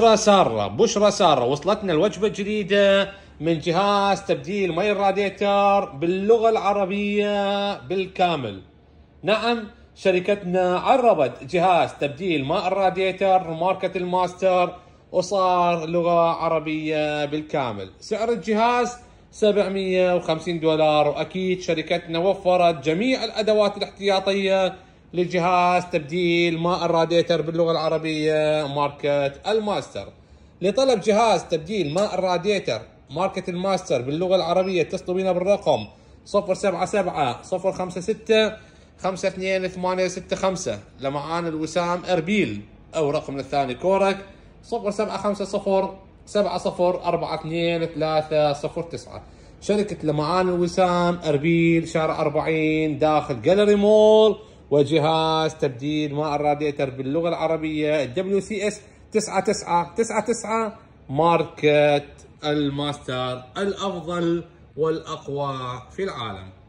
بشرى سارة بشرى سارة وصلتنا الوجبة الجديدة من جهاز تبديل مي الراديتر باللغة العربية بالكامل نعم شركتنا عربت جهاز تبديل ماء الراديتر ماركة الماستر وصار لغة عربية بالكامل سعر الجهاز 750 دولار وأكيد شركتنا وفرت جميع الأدوات الاحتياطية للجهاز تبديل ماء الراديتر باللغة العربية ماركة الماستر لطلب جهاز تبديل ماء الراديتر ماركة الماستر باللغة العربية اتصلوا بنا بالرقم 077 056 52865 لمعان الوسام اربيل او رقم الثاني كورك 0750 7042309 شركة لمعان الوسام اربيل شارع 40 داخل جاليري مول وجهاز تبديل ماء الراديتر باللغه العربيه دبليو سي اس 9999 ماركه الماستر الافضل والاقوى في العالم